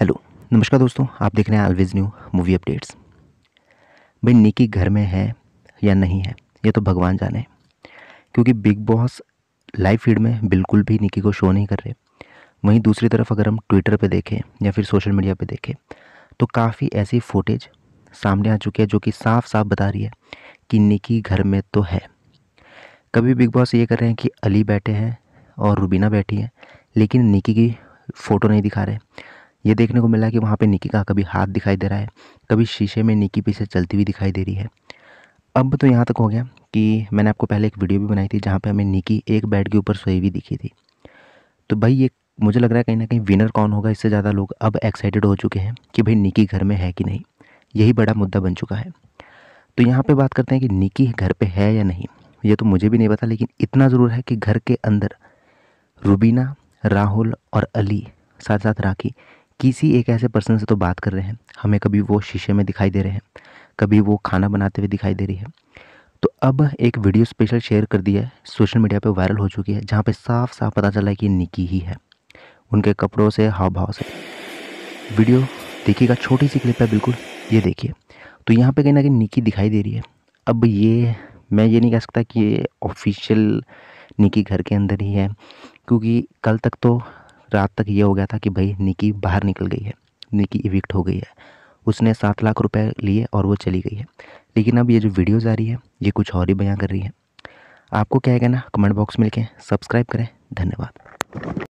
hello नमस्कार दोस्तों आप देख रहे हैं ऑलवेज न्यू मूवी अपडेट्स भाई निकी घर में है या नहीं है ये तो भगवान जाने क्योंकि बिग बॉस लाइव फीड में बिल्कुल भी निकी को शो नहीं कर रहे वहीं दूसरी तरफ अगर हम ट्विटर पे देखें या फिर सोशल मीडिया पे देखें तो काफ़ी ऐसी फुटेज सामने आ चुकी है जो कि साफ साफ बता रही है कि निकी घर में तो है कभी बिग बॉस ये कर रहे हैं कि अली बैठे हैं और रूबीना बैठी है लेकिन निकी की फ़ोटो नहीं दिखा रहे ये देखने को मिला कि वहाँ पे निकी का कभी हाथ दिखाई दे रहा है कभी शीशे में निकी पीछे चलती हुई दिखाई दे रही है अब तो यहाँ तक हो गया कि मैंने आपको पहले एक वीडियो भी बनाई थी जहाँ पे हमें निकी एक बेड के ऊपर सोई हुई दिखी थी तो भाई ये मुझे लग रहा है कहीं ना कहीं विनर कौन होगा इससे ज़्यादा लोग अब एक्साइटेड हो चुके हैं कि भाई निकी घर में है कि नहीं यही बड़ा मुद्दा बन चुका है तो यहाँ पे बात करते हैं कि निकी घर पे है या नहीं ये तो मुझे भी नहीं पता लेकिन इतना ज़रूर है कि घर के अंदर रुबीना राहुल और अली साथ साथ राखी किसी एक ऐसे पर्सन से तो बात कर रहे हैं हमें कभी वो शीशे में दिखाई दे रहे हैं कभी वो खाना बनाते हुए दिखाई दे रही है तो अब एक वीडियो स्पेशल शेयर कर दिया है सोशल मीडिया पर वायरल हो चुकी है जहाँ पर साफ साफ पता चला है कि निकी ही है उनके कपड़ों से हाव भाव से वीडियो देखिएगा छोटी सी क्लिप है बिल्कुल ये देखिए तो यहाँ पे कहीं ना कहीं निकी दिखाई दे रही है अब ये मैं ये नहीं कह सकता कि ये ऑफिशियल निकी घर के अंदर ही है क्योंकि कल तक तो रात तक ये हो गया था कि भाई निकी बाहर निकल गई है निकी इविक्ट हो गई है उसने सात लाख रुपए लिए और वो चली गई है लेकिन अब ये जो वीडियोज़ आ रही है ये कुछ और ही बयां कर रही है आपको क्या है कहना कमेंट बॉक्स में लिखें सब्सक्राइब करें धन्यवाद